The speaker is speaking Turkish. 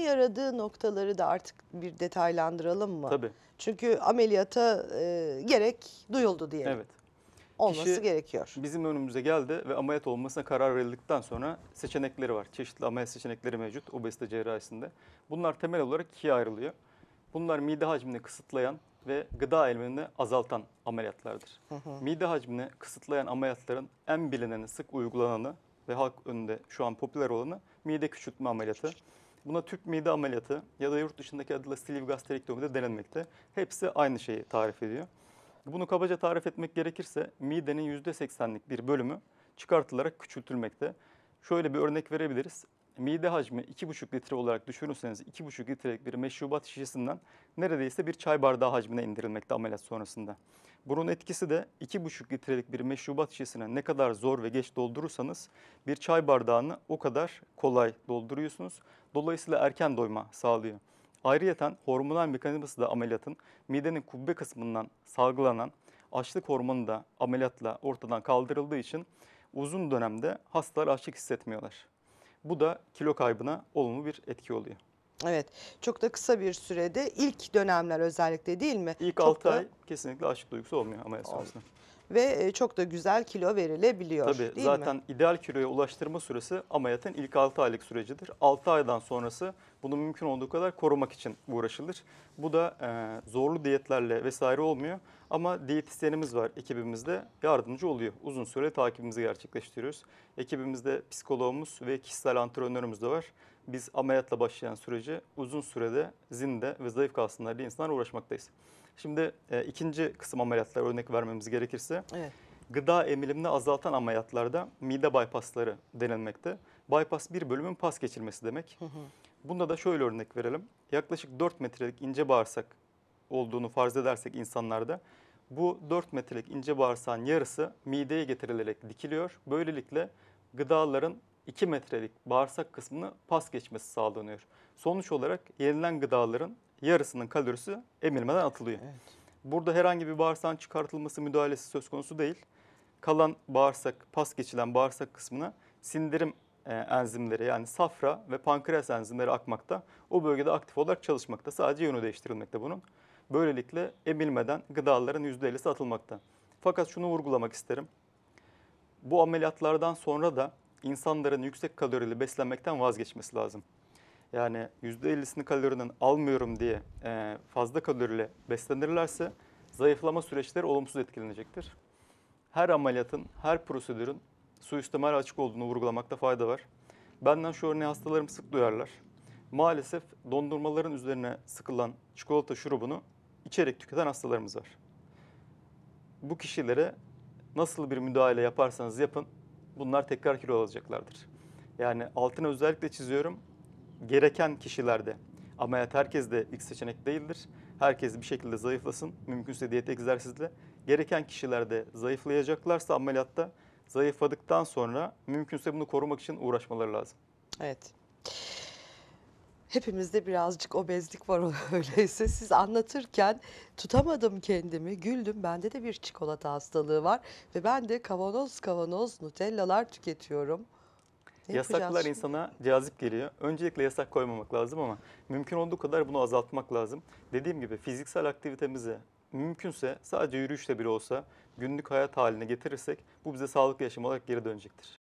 yaradığı noktaları da artık bir detaylandıralım mı? Tabii. Çünkü ameliyata e, gerek duyuldu diye. Evet. Olması Kişi gerekiyor. Bizim önümüze geldi ve ameliyat olmasına karar verildikten sonra seçenekleri var. Çeşitli ameliyat seçenekleri mevcut obezite cerrahisinde. Bunlar temel olarak ikiye ayrılıyor. Bunlar mide hacmini kısıtlayan ve gıda erimini azaltan ameliyatlardır. Hı hı. Mide hacmini kısıtlayan ameliyatların en bilineni, sık uygulananı ve halk önünde şu an popüler olanı mide küçültme ameliyatı. Küçültme. Buna tüp mide ameliyatı ya da yurt dışındaki adıyla sleeve gastrektomi de denilmekte. Hepsi aynı şeyi tarif ediyor. Bunu kabaca tarif etmek gerekirse midenin %80'lik bir bölümü çıkartılarak küçültülmekte. Şöyle bir örnek verebiliriz. Mide hacmi 2,5 litre olarak düşünürseniz 2,5 litrelik bir meşrubat şişesinden neredeyse bir çay bardağı hacmine indirilmekte ameliyat sonrasında. Bunun etkisi de 2,5 litrelik bir meşrubat şişesine ne kadar zor ve geç doldurursanız bir çay bardağını o kadar kolay dolduruyorsunuz. Dolayısıyla erken doyma sağlıyor. Ayrıyeten hormonal mekanizması da ameliyatın midenin kubbe kısmından salgılanan açlık hormonu da ameliyatla ortadan kaldırıldığı için uzun dönemde hastalar açlık hissetmiyorlar. Bu da kilo kaybına olumlu bir etki oluyor. Evet çok da kısa bir sürede ilk dönemler özellikle değil mi? İlk çok 6 da... ay kesinlikle açlık duygusu olmuyor ama esasında. Ve e, çok da güzel kilo verilebiliyor Tabii, değil zaten ideal kiloya ulaştırma süresi ameliyatın ilk 6 aylık sürecidir. 6 aydan sonrası bunu mümkün olduğu kadar korumak için uğraşılır. Bu da e, zorlu diyetlerle vesaire olmuyor. Ama diyetisyenimiz var ekibimizde yardımcı oluyor. Uzun süre takibimizi gerçekleştiriyoruz. Ekibimizde psikologumuz ve kişisel antrenörümüz de var. Biz ameliyatla başlayan süreci uzun sürede zinde ve zayıf kalsınlar diye insanlarla uğraşmaktayız. Şimdi e, ikinci kısım ameliyatlar örnek vermemiz gerekirse. Evet gıda emilimini azaltan ameliyatlarda mide bypassları denilmekte. Bypass bir bölümün pas geçirmesi demek. Hı hı. Bunda da şöyle örnek verelim. Yaklaşık 4 metrelik ince bağırsak olduğunu farz edersek insanlarda bu 4 metrelik ince bağırsağın yarısı mideye getirilerek dikiliyor. Böylelikle gıdaların 2 metrelik bağırsak kısmını pas geçmesi sağlanıyor. Sonuç olarak yenilen gıdaların yarısının kalorisi emilmeden atılıyor. Evet. Burada herhangi bir bağırsağın çıkartılması müdahalesi söz konusu değil. Kalan bağırsak, pas geçilen bağırsak kısmına sindirim e, enzimleri yani safra ve pankreas enzimleri akmakta. O bölgede aktif olarak çalışmakta. Sadece yönü değiştirilmekte bunun. Böylelikle emilmeden gıdaların %50'si atılmakta. Fakat şunu vurgulamak isterim. Bu ameliyatlardan sonra da insanların yüksek kalorili beslenmekten vazgeçmesi lazım. Yani %50'sini kalorinin almıyorum diye e, fazla kalorili beslenirlerse zayıflama süreçleri olumsuz etkilenecektir. Her ameliyatın, her prosedürün suistimara açık olduğunu vurgulamakta fayda var. Benden şu örneği hastalarım sık duyarlar. Maalesef dondurmaların üzerine sıkılan çikolata şurubunu içerek tüketen hastalarımız var. Bu kişilere nasıl bir müdahale yaparsanız yapın bunlar tekrar kilo alacaklardır. Yani altına özellikle çiziyorum gereken kişilerde ameliyat herkes de ilk seçenek değildir. Herkes bir şekilde zayıflasın mümkünse diyet egzersizle. Gereken kişilerde zayıflayacaklarsa ameliyatta zayıfladıktan sonra mümkünse bunu korumak için uğraşmaları lazım. Evet. Hepimizde birazcık obezlik var öyleyse. Siz anlatırken tutamadım kendimi, güldüm. Bende de bir çikolata hastalığı var ve ben de kavanoz kavanoz nutellalar tüketiyorum. Ne Yasaklar insana cazip geliyor. Öncelikle yasak koymamak lazım ama mümkün olduğu kadar bunu azaltmak lazım. Dediğim gibi fiziksel aktivitemize, mümkünse sadece yürüyüşle bile olsa günlük hayat haline getirirsek bu bize sağlıklı yaşam olarak geri dönecektir.